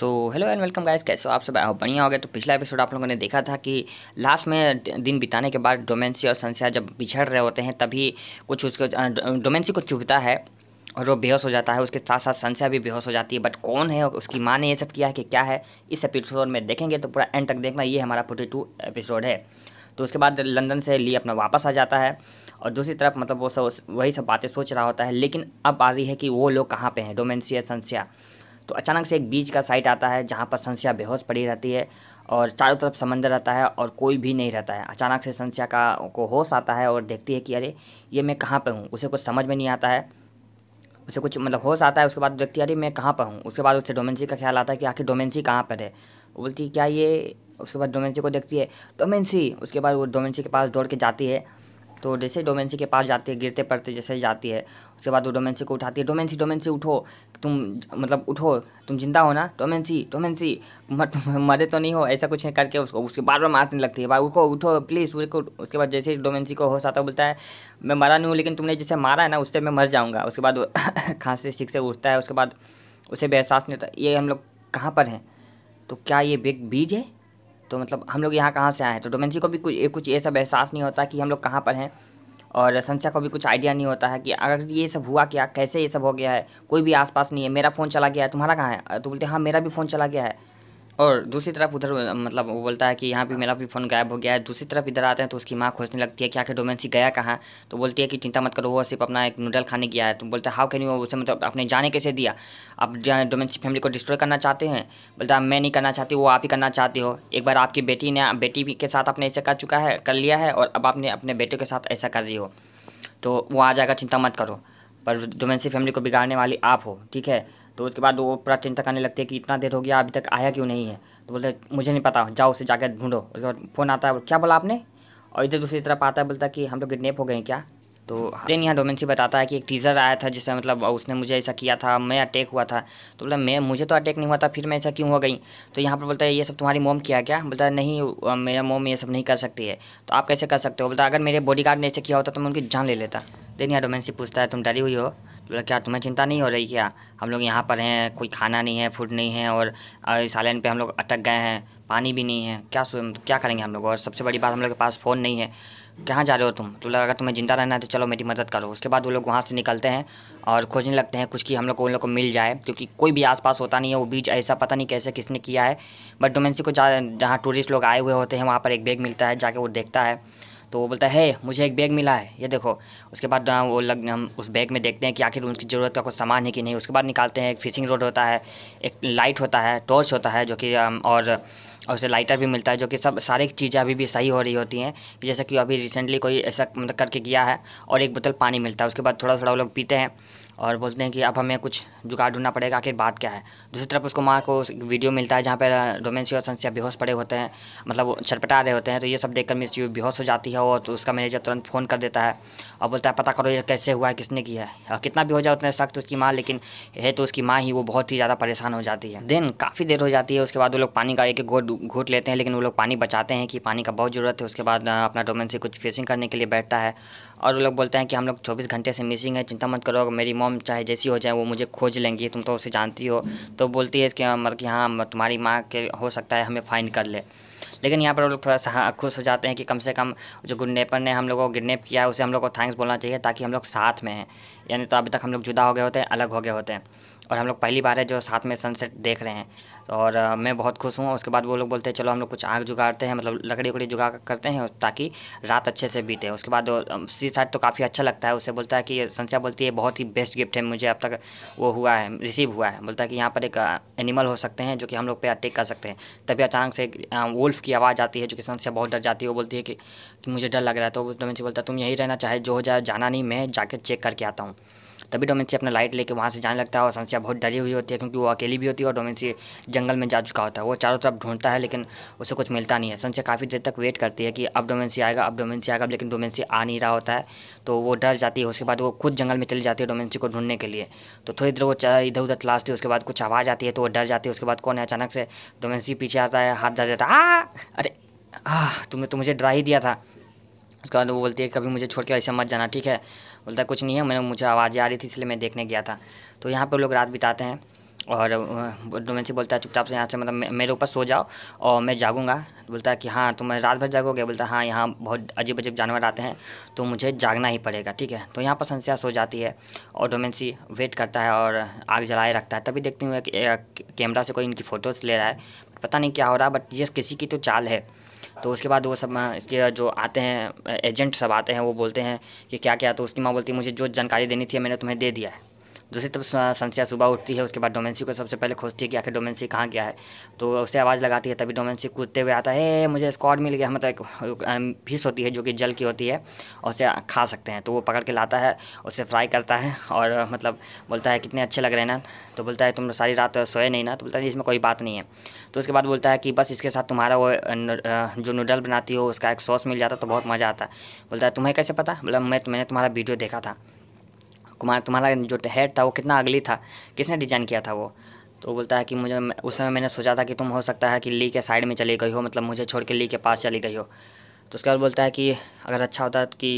so hello and welcome guys कैसे हो आप सब आओ बढ़िया हो गया तो पिछला एपिसोड आप लोगों ने देखा था कि लास्ट में दिन बिताने के बाद डोमेंसी और संस्या जब बिछड़ रहे होते हैं तभी कुछ उसको डोमेंसी को चुभता है और वो बेहोश हो जाता है उसके साथ साथ संस्या भी बेहोश हो जाती है बट कौन है उसकी माँ ने ये सब किया है कि क्या है इस एपिसोड में देखेंगे तो पूरा एंड तक देखना ये हमारा फोर्टी टू एपिसोड है तो उसके बाद लंदन से ली अपना वापस आ जाता है और दूसरी तरफ मतलब वो सब वही सब बातें सोच रहा होता है लेकिन अब आ रही है कि वो लोग कहाँ पर हैं डोमेंसी या संस्या तो अचानक से एक बीच का साइट आता है जहाँ पर संस्या बेहोश पड़ी रहती है और चारों तरफ समंदर रहता है और कोई भी नहीं रहता है अचानक से संस्या का को होश आता है और देखती है कि अरे ये मैं कहाँ पर हूँ उसे कुछ समझ में नहीं आता है उसे कुछ मतलब होश आता है उसके बाद देखती है अरे मैं कहाँ पर हूँ उसके बाद उससे डोमेंसी का ख्याल आता है कि आखिर डोमेंसी कहाँ पर है बोलती है क्या ये उसके बाद डोमेंसी को देखती है डोमेंसी उसके बाद वो डोमेंसी के पास दौड़ के जाती है तो जैसे डोमेंसी के पास जाती है गिरते पड़ते जैसे ही जाती है उसके बाद वो डोमेंसी को उठाती है डोमेंसी डोमेंसी उठो तुम मतलब उठो तुम जिंदा हो ना डोमेंसी डोमेंसी मत मरे तो नहीं हो ऐसा कुछ है करके उसको उसके बार बार मारने लगती है भाई उठो उठो प्लीज़ उठो उसके बाद जैसे ही डोमेंसी को होश आता बोलता है मैं मरा नहीं हूँ लेकिन तुमने जैसे मारा है ना उससे मैं मर जाऊँगा उसके बाद खांसी सीख से उठता है उसके बाद उसे भी एहसास नहीं होता ये हम लोग कहाँ पर हैं तो क्या ये बिग बीज है तो मतलब हम लोग यहाँ कहाँ से आए हैं तो डोमेंसी को भी कुछ कुछ ये सब एहसास नहीं होता कि हम लोग कहाँ पर हैं और संस्या को भी कुछ आइडिया नहीं होता है कि अगर ये सब हुआ क्या कैसे ये सब हो गया है कोई भी आसपास नहीं है मेरा फ़ोन चला गया है तुम्हारा कहाँ है तो बोलते हैं हाँ मेरा भी फ़ोन चला गया है और दूसरी तरफ उधर मतलब वो बोलता है कि यहाँ भी मेरा भी फ़ोन गायब हो गया है दूसरी तरफ इधर आते हैं तो उसकी माँ खोजने लगती है कि आखिर डोमेंसी गया कहाँ तो बोलती है कि चिंता मत करो वो सिर्फ अपना एक नूडल खाने गया है तो बोलते हैं हाउ कैन यू उसे मतलब अपने जाने कैसे दिया आप डोमेंसी फैमिली को डिस्ट्रॉय करना चाहते हैं बोलते हैं मैं नहीं करना चाहती वो आप ही करना चाहते हो एक बार आपकी बेटी ने बेटी के साथ आपने ऐसा कर चुका है कर लिया है और अब आपने अपने बेटे के साथ ऐसा कर रही हो तो वो आ जाएगा चिंता मत करो पर डोमेंसी फैमिली को बिगाड़ने वाली आप हो ठीक है तो उसके बाद वो पूरा चिंता करने लगती है कि इतना देर हो गया अभी तक आया क्यों नहीं है तो बोलते मुझे नहीं पता जाओ उसे जाकर ढूंढो उसके बाद फ़ोन आता है क्या बोला आपने और इधर दूसरी तरफ आता है बोलता कि हम लोग किडनेप हो गए क्या तो देन यहाँ डोमेंसी बताता है कि एक टीज़र आया था जिससे मतलब उसने मुझे ऐसा किया था मैं अटैक हुआ था तो बोला मैं मुझे तो अटैक नहीं हुआ था फिर मैं ऐसा क्यों हो गई तो यहाँ पर बोलता है ये सब तुम्हारी मोम किया क्या बोलता है नहीं मेरा मोम ये सब नहीं कर सकती है तो आप कैसे कर सकते हो बोलता अगर मेरे बॉडी गार्ड ने ऐसे किया होता तो मैं उनकी जान ले लेता देन यहाँ डोमेंसी पूछता है तुम डरी हुई हो बोला क्या तुम्हें चिंता नहीं हो रही क्या हम लोग यहाँ पर हैं कोई खाना नहीं है फूड नहीं है और इस आइलैंड पे हम लोग अटक गए हैं पानी भी नहीं है क्या क्या करेंगे हम लोग और सबसे बड़ी बात हम लोग के पास फ़ोन नहीं है कहाँ जा रहे हो तुम तो लगा अगर तुम्हें ज़िंदा रहना है तो चलो मेरी मदद करो उसके बाद वो लोग वहाँ से निकलते हैं और खोजने लगते हैं कुछ कि हम लोग को उन लोग को मिल जाए क्योंकि कोई भी आसपास होता नहीं है वो बीच ऐसा पता नहीं कैसे किसने किया है बट डोमेंसी को जहाँ टूरिस्ट लोग आए हुए होते हैं वहाँ पर एक बैग मिलता है जाके वो देखता है तो वो बोलता है मुझे एक बैग मिला है ये देखो उसके बाद वो लग हम उस बैग में देखते हैं कि आखिर उनकी ज़रूरत का कुछ सामान है कि नहीं उसके बाद निकालते हैं एक फिशिंग रोड होता है एक लाइट होता है टॉर्च होता है जो कि और और उसे लाइटर भी मिलता है जो कि सब सारी चीज़ें अभी भी सही हो रही होती हैं कि जैसे कि अभी रिसेंटली कोई ऐसा मतलब करके गया है और एक बोतल पानी मिलता है उसके बाद थोड़ा थोड़ा वो लोग पीते हैं और बोलते हैं कि अब हमें कुछ जुगाड़ ढूंढना पड़ेगा आखिर बात क्या है दूसरी तरफ उसको माँ को वीडियो मिलता है जहाँ पर रोमेंसी और संस्या बेहोश पड़े होते हैं मतलब वो छटपटा रहे होते हैं तो ये सब देखकर मिस यू बेहोश हो जाती है और तो उसका मैनेजर तुरंत फ़ोन कर देता है और बोलता है पता करो ये कैसे हुआ है किसने किया है कितना भी हो जाए उतना सख्त उसकी माँ लेकिन है तो उसकी माँ ही वो बहुत ही ज़्यादा परेशान हो जाती है देन काफ़ी देर हो जाती है उसके बाद वो लोग पानी का एक एक घोट घोट लेते हैं लेकिन वो लोग पानी बचाते हैं कि पानी का बहुत ज़रूरत है उसके बाद अपना रोमेंसी कुछ फेसिंग करने के लिए बैठता है और वो लोग बोलते हैं कि हम लोग चौबीस घंटे से मिसिंग है चिंता मत करो मेरी मोम चाहे जैसी हो जाए वो मुझे खोज लेंगी तुम तो उसे जानती हो तो बोलती है इसके मतलब कि हाँ तुम्हारी माँ के हो सकता है हमें फ़ाइन कर ले लेकिन यहाँ पर वो लोग थोड़ा सा हाँ, खुश हो जाते हैं कि कम से कम जो गुडनेपर ने हम लोग को किडनेप किया है उसे हम लोग को थैंक्स बोलना चाहिए ताकि हम लोग साथ में हैं यानी तो अभी तक हम लोग जुदा हो गए होते हैं अलग हो गए होते हैं और हम लोग पहली बार है जो साथ में सनसेट देख रहे हैं और मैं बहुत खुश हूँ उसके बाद वो लोग बोलते हैं चलो हम लोग कुछ आग जुगाड़ते हैं मतलब लकड़ी उकड़ी जुगा करते हैं ताकि रात अच्छे से बीते उसके बाद सी साइड तो काफ़ी अच्छा लगता है उसे बोलता है कि संस्या बोलती है बहुत ही बेस्ट गिफ्ट है मुझे अब तक वो हुआ है रिसीव हुआ है बोलता है कि यहाँ पर एक एनिमल हो सकते हैं जो कि हम लोग पे अटेक कर सकते हैं तभी अचानक से वुल्फ की आवाज़ आती है जो कि संस्या बहुत डर जाती है वो बोलती है कि, मुझे डर लग रहा है तो, तो मैं बोलता तुम यही रहना चाहे जो हो जाए जाना नहीं मैं जाके चेक करके आता हूँ तभी डोमेंसी अपना लाइट लेके वहाँ से जाने लगता है और संस्या बहुत डरी हुई होती है क्योंकि वो अकेली भी होती है और डोमेंसी जंगल में जा चुका होता है वो चारों तरफ ढूंढता है लेकिन उसे कुछ मिलता नहीं है संस्या काफ़ी देर तक वेट करती है कि अब डोमेंसी आएगा अब डोमेंसी आएगा लेकिन डोमेंसी आ नहीं रहा होता है तो वो डर जाती है उसके बाद वो खुद जंगल में चली जाती है डोमेंसी को ढूंढने के लिए तो थोड़ी देर वो इधर उधर तलाशती है उसके बाद कुछ आवाज़ आती है तो वो डर जाती है उसके बाद कौन है अचानक से डोमेंसी पीछे आता है हाथ धर जाता है अरे आह तुमने तो मुझे डरा ही दिया था उसके बाद वो बोलती है कभी मुझे छोड़ के ऐसे मत जाना ठीक है बोलता कुछ नहीं है मैंने मुझे आवाज़ आ रही थी इसलिए मैं देखने गया था तो यहाँ पर लोग रात बिताते हैं और डोमेंसी बोलता है चुपचाप से यहाँ से मतलब मेरे ऊपर सो जाओ और मैं जागूंगा तो बोलता है कि हाँ तुम रात भर जागोगे बोलता है हाँ यहाँ बहुत अजीब अजीब जानवर आते हैं तो मुझे जागना ही पड़ेगा ठीक है तो यहाँ पर संस्या सो जाती है और डोमेंसी वेट करता है और आग जलाए रखता है तभी देखती हूँ कैमरा से कोई इनकी फ़ोटोज़ ले रहा है पता नहीं क्या हो रहा है बट ये किसी की तो चाल है तो उसके बाद वो सब हाँ, इसके जो आते हैं एजेंट सब आते हैं वो बोलते हैं कि क्या क्या तो उसकी माँ बोलती है मुझे जो जानकारी देनी थी मैंने तुम्हें दे दिया है दूसरी तरफ संस्या सुबह उठती है उसके बाद डोमेंसी को सबसे पहले खोजती है कि आखिर डोमेंसी कहाँ गया है तो उससे आवाज़ लगाती है तभी डोमेंसी कूदते हुए आता है मुझे स्कॉड मिल गया मतलब एक फिश होती है जो कि जल की होती है और उसे खा सकते हैं तो वो पकड़ के लाता है उसे फ्राई करता है और मतलब बोलता है कितने अच्छे लग रहे हैं ना तो बोलता है तुम सारी रात सोए नहीं ना तो बोलता है इसमें कोई बात नहीं है तो उसके बाद बोलता है कि बस इसके साथ तुम्हारा वो जो नूडल बनाती हो उसका एक सॉस मिल जाता तो बहुत मज़ा आता बोलता है तुम्हें कैसे पता बोला मैं मैंने तुम्हारा वीडियो देखा था कुमार तुम्हारा जो हेड था वो कितना अगली था किसने डिजाइन किया था वो तो बोलता है कि मुझे उस समय मैंने सोचा था कि तुम हो सकता है कि ली के साइड में चली गई हो मतलब मुझे छोड़ के ली के पास चली गई हो तो उसके बाद बोलता है कि अगर अच्छा होता कि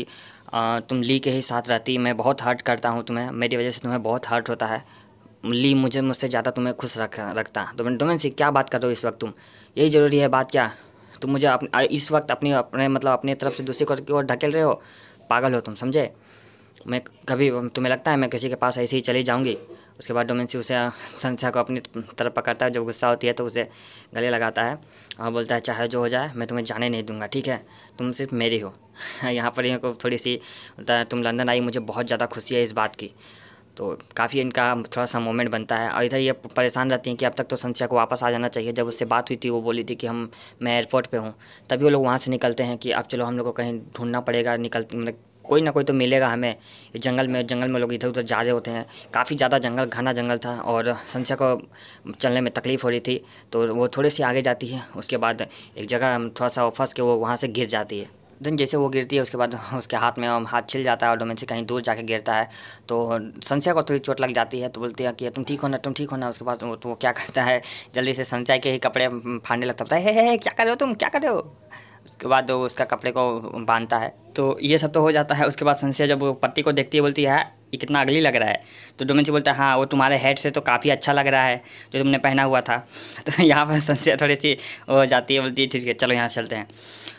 तुम ली के ही साथ रहती मैं बहुत हर्ट करता हूँ तुम्हें मेरी वजह से तुम्हें बहुत हर्ट होता है ली मुझे मुझसे ज़्यादा तुम्हें खुश रख रखता तो मैंने डोमेन सिंह क्या बात कर रहे हो इस वक्त तुम यही ज़रूरी है बात क्या तुम मुझे अप, इस वक्त अपनी अपने मतलब अपनी तरफ से दूसरी की ओर ढकेल रहे हो पागल हो तुम समझे मैं कभी तुम्हें लगता है मैं किसी के पास ऐसे ही चली जाऊँगी उसके बाद डोमेंसी उसे संस्था को अपनी तरफ पकड़ता है जब गुस्सा होती है तो उसे गले लगाता है और बोलता है चाहे जो हो जाए मैं तुम्हें जाने नहीं दूंगा ठीक है तुम सिर्फ मेरी हो यहाँ पर इनको थोड़ी सी बोलता है तुम लंदन आई मुझे बहुत ज़्यादा खुशी है इस बात की तो काफ़ी इनका थोड़ा सा मोमेंट बनता है और इधर ये परेशान रहती हैं कि अब तक तो संशय को वापस आ जाना चाहिए जब उससे बात हुई थी वो बोली थी कि हम मैं एयरपोर्ट पे हूँ तभी वो लोग वहाँ से निकलते हैं कि अब चलो हम लोग को कहीं ढूंढना पड़ेगा निकल मतलब कोई ना कोई तो मिलेगा हमें जंगल में जंगल में लोग इधर उधर जा रहे होते हैं काफ़ी ज़्यादा जंगल घना जंगल था और संशा को चलने में तकलीफ़ हो रही थी तो वो थोड़ी सी आगे जाती है उसके बाद एक जगह हम थोड़ा सा फंस के वो वहाँ से गिर जाती है देन जैसे वो गिरती है उसके बाद उसके हाथ में हाथ छिल जाता है और डोमेन से कहीं दूर जाके गिरता है तो संशय को थोड़ी चोट लग जाती है तो बोलती है कि तुम ठीक होना तुम ठीक होना उसके बाद तो वो क्या करता है जल्दी से संशय के ही कपड़े फाड़ने लगता है हे हे क्या कर रहे हो तुम क्या कर रहे हो उसके बाद वो उसका कपड़े को बांधता है तो ये सब तो हो जाता है उसके बाद संसिया जब वो पट्टी को देखती है बोलती है हाँ, ये कितना अगली लग रहा है तो डोमेंसी बोलता है हाँ वो तुम्हारे हेड से तो काफ़ी अच्छा लग रहा है जो तुमने पहना हुआ था तो यहाँ पर संसिया थोड़ी सी हो जाती है बोलती है ठीक है चलो यहाँ चलते हैं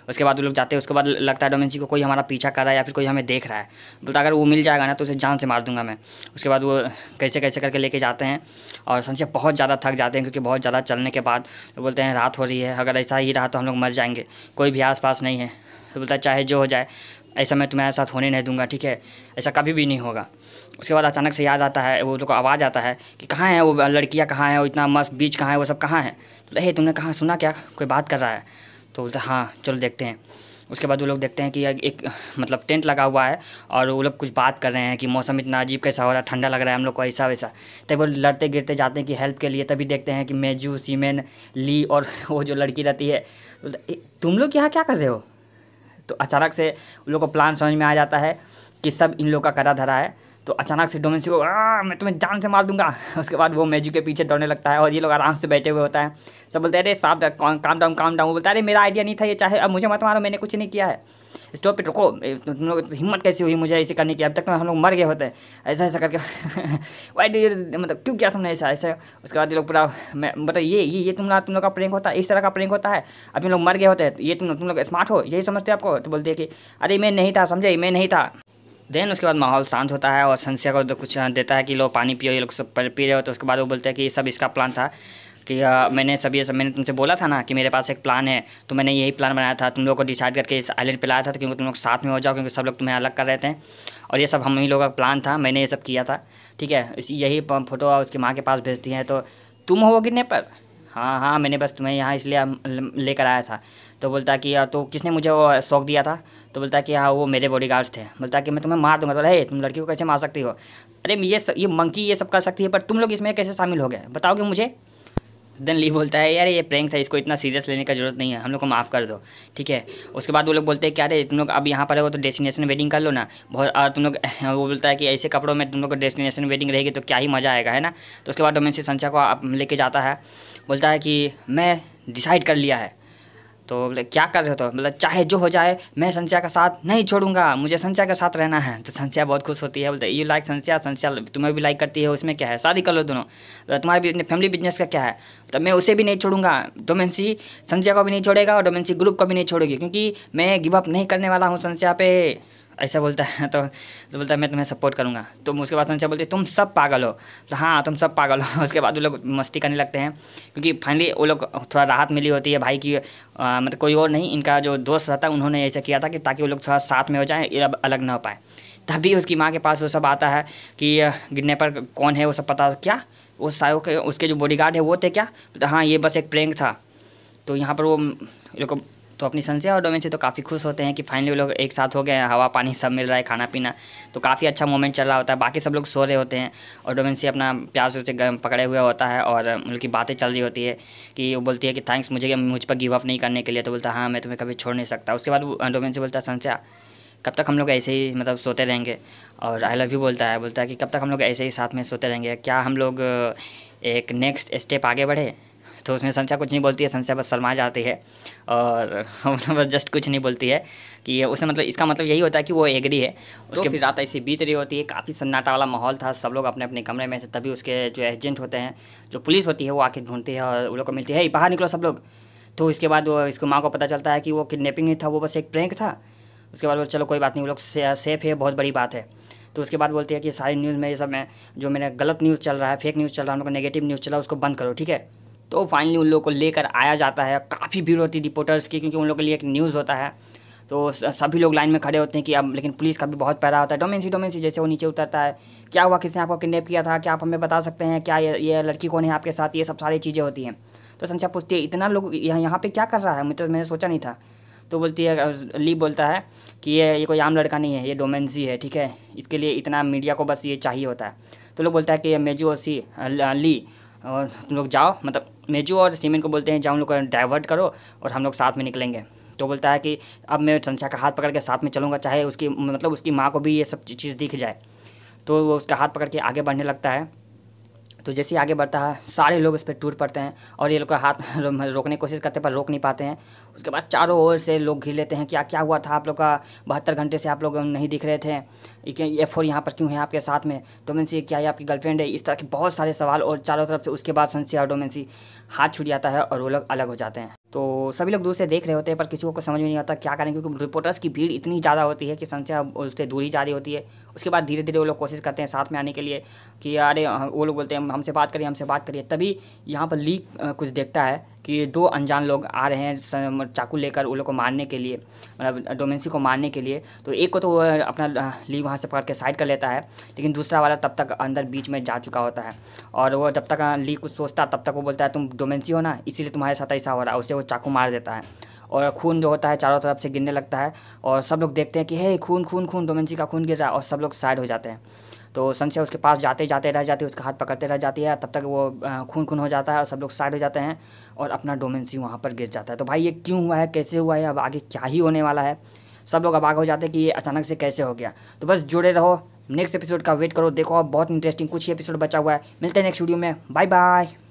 उसके बाद वो लोग जाते हैं उसके बाद लगता है डोमेंसी को कोई हमारा पीछा कर रहा है या फिर कोई हमें देख रहा है बोलता अगर वो मिल जाएगा ना तो उसे जान से मार दूंगा मैं उसके बाद वो कैसे कैसे करके लेके जाते हैं और संशय बहुत ज़्यादा थक जाते हैं क्योंकि बहुत ज़्यादा चलने के बाद वो बोलते हैं रात हो रही है अगर ऐसा ही रहा तो हम लोग मर जाएंगे कोई भी आस पास नहीं है तो बोलता है चाहे जो हो जाए ऐसा मैं तुम्हारे साथ होने नहीं दूंगा ठीक है ऐसा कभी भी नहीं होगा उसके बाद अचानक से याद आता है वो लोग को आवाज़ आता है कि कहाँ है वो लड़कियाँ कहाँ हैं वो इतना मस्त बीच कहाँ है वो सब कहाँ है तो हे तुमने कहाँ सुना क्या कोई बात कर रहा है तो बोलते हाँ चलो देखते हैं उसके बाद वो लोग देखते हैं कि एक मतलब टेंट लगा हुआ है और वो लोग कुछ बात कर रहे हैं कि मौसम इतना अजीब कैसा हो रहा है ठंडा लग रहा है हम लोग को ऐसा वैसा तब वो लड़ते गिरते जाते हैं कि हेल्प के लिए तभी देखते हैं कि मेजू सीमेन ली और वो जो लड़की रहती है तुम लोग यहाँ क्या कर रहे हो तो अचानक से उन लोग को प्लान समझ में आ जाता है कि सब इन लोग का करा धरा है तो अचानक से डोमेंसी को आ, मैं तुम्हें जान से मार दूंगा उसके बाद वो मैजू के पीछे दौड़ने लगता है और ये लोग आराम से बैठे हुए होता है सब बोलते हैं अरे साहब काम डाउन काम डाउन बोलता है अरे मेरा आइडिया नहीं था ये चाहे अब मुझे मत मारो मैंने कुछ नहीं किया है स्टॉप पर रुको तुम लोग तो हिम्मत कैसी हुई मुझे ऐसे करने की अब तक तो हम लोग मर गए होते हैं ऐसा ऐसा करके वाई मतलब क्यों किया तुमने ऐसा ऐसा उसके बाद ये लोग पूरा मतलब ये ये ये तुम लोग तुम लोग का प्रेंक होता है इस तरह का प्रेंक होता है अभी लोग मर गए होते हैं ये तुम तुम लोग स्मार्ट हो यही समझते आपको तो बोलते हैं कि अरे मैं नहीं था समझे मैं नहीं था देन उसके बाद माहौल शांत होता है और संस्या को तो कुछ देता है कि लो पानी पियो ये लोग सब पी रहे हो तो उसके बाद वो बोलते हैं कि ये सब इसका प्लान था कि आ, मैंने सब ये सब मैंने तुमसे बोला था ना कि मेरे पास एक प्लान है तो मैंने यही प्लान बनाया था तुम लोग को डिसाइड करके इस आइलैंड पे लाया था तो क्योंकि तुम लोग साथ में हो जाओ क्योंकि सब लोग तुम्हें अलग कर रहे थे और ये सब हम ही लोगों का प्लान था मैंने ये सब किया था ठीक है यही फ़ोटो उसकी माँ के पास भेजती हैं तो तुम हो कितने पर हाँ हाँ मैंने बस तुम्हें यहाँ इसलिए लेकर आया था तो बोलता कि हाँ, तो किसने मुझे वो शौक दिया था तो बोलता कि हाँ वो मेरे बॉडी गार्ड्स थे बोलता कि मैं तुम्हें मार दूंगा तो बोला है तुम लड़की को कैसे मार सकती हो अरे ये स, ये मंकी ये सब कर सकती है पर तुम लोग इसमें कैसे शामिल हो गए बताओगे मुझे देन ली बोलता है यार ये प्रैंक था इसको इतना सीरियस लेने का जरूरत नहीं है हम लोग को माफ़ कर दो ठीक है उसके बाद वो लोग बोलते हैं कि अरे तुम लोग अब यहाँ पर हो तो डेस्टिनेशन वेडिंग कर लो ना बहुत और तुम लोग वो बोलता है कि ऐसे कपड़ों में तुम लोग को डेस्टिनेशन वेडिंग रहेगी तो क्या ही मज़ा आएगा है ना तो उसके बाद डोमेंसी संचा को लेके जाता है बोलता है कि मैं डिसाइड कर लिया है तो बोले क्या कर रहे हो मतलब चाहे जो हो जाए मैं संस्या का साथ नहीं छोड़ूंगा मुझे संस्या के साथ रहना है तो संस्या बहुत खुश होती है बोलते यू लाइक संस्या संस्या तुम्हें भी लाइक करती है उसमें क्या है शादी कर लो दोनों तो तुम्हारे फैमिली बिजनेस का क्या है तो मैं उसे भी नहीं छोड़ूंगा डोमेंसी संस्या को भी नहीं छोड़ेगा और डोमेंसी ग्रुप को भी नहीं छोड़ेगी क्योंकि मैं गिव अप नहीं करने वाला हूँ संस्या पे ऐसा बोलता है तो, तो बोलता है मैं तुम्हें सपोर्ट करूँगा तो उसके बाद संशय बोलते तुम सब पागल हो तो हाँ तुम सब पागल हो उसके बाद वो लोग मस्ती करने लगते हैं क्योंकि फाइनली वो लोग थोड़ा राहत मिली होती है भाई की मतलब कोई और नहीं इनका जो दोस्त रहता है उन्होंने ऐसा किया था कि ताकि वो लोग थोड़ा साथ में हो जाए अलग ना हो पाए तभी उसकी माँ के पास वो सब आता है कि गिरने पर कौन है वो सब पता क्या वो सायो के उसके जो बॉडीगार्ड है वो थे क्या तो हाँ ये बस एक प्रेंग था तो यहाँ पर वो लोग तो अपनी संस्या और डोमेन से तो काफ़ी खुश होते हैं कि फाइनली वो लोग एक साथ हो गए हैं हवा पानी सब मिल रहा है खाना पीना तो काफ़ी अच्छा मोमेंट चल रहा होता है बाकी सब लोग सो रहे होते हैं और डोमेंसी से अपना प्यास उसे पकड़े हुए होता है और उनकी बातें चल रही होती है कि वो बोलती है कि थैंक्स मुझे मुझ पर गिव अप नहीं करने के लिए तो बोलता हाँ मैं तुम्हें कभी छोड़ नहीं सकता उसके बाद डोमेंसी से बोलता है संस्या कब तक हम लोग ऐसे ही मतलब सोते रहेंगे और आई लव यू बोलता है बोलता है कि कब तक हम लोग ऐसे ही साथ में सोते रहेंगे क्या हम लोग एक नेक्स्ट स्टेप आगे बढ़े तो उसमें संशा कुछ नहीं बोलती है संशा बस शर्मा जाती है और मतलब बस जस्ट कुछ नहीं बोलती है कि उसे मतलब इसका मतलब यही होता है कि वो एग्री है तो उसके फिर रात ऐसी बीत रही होती है काफ़ी सन्नाटा वाला माहौल था सब लोग अपने अपने कमरे में से तभी उसके जो एजेंट होते हैं जो पुलिस होती है वो आके ढूंढती है और उन लोग को मिलती है बाहर निकलो सब लोग तो इसके बाद वो इसको माँ को पता चलता है कि वो किडनेपिंग नहीं था वो बस एक प्रैंक था उसके बाद वो चलो कोई बात नहीं वो लोग सेफ है बहुत बड़ी बात है तो उसके बाद बोलती है कि सारी न्यूज़ में ये सब में जो मेरा गलत न्यूज़ चल रहा है फेक न्यूज़ चल रहा है हम लोग नेगेटिव न्यूज़ चला उसको बंद करो ठीक है तो फाइनली उन लोग को लेकर आया जाता है काफ़ी भीड़ होती है रिपोर्टर्स की क्योंकि उन लोगों के लिए एक न्यूज़ होता है तो सभी लोग लाइन में खड़े होते हैं कि अब लेकिन पुलिस का भी बहुत पैरा होता है डोमेंसी डोमेंसी जैसे वो नीचे उतरता है क्या हुआ किसने आपको किडनेप किया था क्या आप हमें बता सकते हैं क्या ये, लड़की कौन है आपके साथ ये सब सारी चीज़ें होती हैं तो संशा पूछती है इतना लोग यहाँ यहाँ पर क्या कर रहा है मैं तो मैंने सोचा नहीं था तो बोलती है ली बोलता है कि ये ये कोई आम लड़का नहीं है ये डोमेंसी है ठीक है इसके लिए इतना मीडिया को बस ये चाहिए होता है तो लोग बोलता है कि ये मेजू ओसी ली और तुम लोग जाओ मतलब मेजू और सीमेन को बोलते हैं जाओ हम लोग डाइवर्ट करो और हम लोग साथ में निकलेंगे तो बोलता है कि अब मैं संशा का हाथ पकड़ के साथ में चलूँगा चाहे उसकी मतलब उसकी माँ को भी ये सब चीज़ दिख जाए तो वो उसका हाथ पकड़ के आगे बढ़ने लगता है तो जैसे आगे बढ़ता है सारे लोग इस पर टूट पड़ते हैं और ये लोग का हाथ रोकने की कोशिश करते हैं पर रोक नहीं पाते हैं उसके बाद चारों ओर से लोग घिर लेते हैं क्या क्या हुआ था आप लोग का बहत्तर घंटे से आप लोग नहीं दिख रहे थे ये फोर यहाँ पर क्यों है आपके साथ में डोमेंसी क्या है आपकी गर्लफ्रेंड है इस तरह के बहुत सारे सवाल और चारों तरफ से उसके बाद संसिया और डोमेंसी हाथ छुट जाता है और वो लोग अलग हो जाते हैं तो सभी लोग दूर से देख रहे होते हैं पर किसी को समझ में नहीं आता क्या करें क्योंकि रिपोर्टर्स की भीड़ इतनी ज़्यादा होती है कि संख्या उससे दूरी जा रही होती है उसके बाद धीरे धीरे वो लोग कोशिश करते हैं साथ में आने के लिए कि अरे वो लोग बोलते हैं हमसे बात करिए हमसे बात करिए तभी यहाँ पर लीक कुछ देखता है कि दो अनजान लोग आ रहे हैं चाकू लेकर उन लोग को मारने के लिए मतलब डोमेंसी को मारने के लिए तो एक को तो वो अपना ली वहाँ से पकड़ के साइड कर लेता है लेकिन दूसरा वाला तब तक अंदर बीच में जा चुका होता है और वो जब तक ली कुछ सोचता तब तक वो बोलता है तुम डोमेंसी हो ना इसीलिए तुम्हारे साथ ऐसा हो रहा है उसे वो चाकू मार देता है और खून जो होता है चारों तरफ से गिरने लगता है और सब लोग देखते हैं कि हे खून खून खून डोमेंसी का खून गिर रहा है और सब लोग साइड हो जाते हैं तो संशय उसके पास जाते जाते रह जाती है उसका हाथ पकड़ते रह जाती है तब तक वो खून खून हो जाता है और सब लोग साइड हो जाते हैं और अपना डोमेंसी वहाँ पर गिर जाता है तो भाई ये क्यों हुआ है कैसे हुआ है अब आगे क्या ही होने वाला है सब लोग अब आगे हो जाते हैं कि ये अचानक से कैसे हो गया तो बस जुड़े रहो नेक्स्ट एपिसोड का वेट करो देखो बहुत इंटरेस्टिंग कुछ ही एपिसोड बचा हुआ है मिलते हैं नेक्स्ट वीडियो में बाय बाय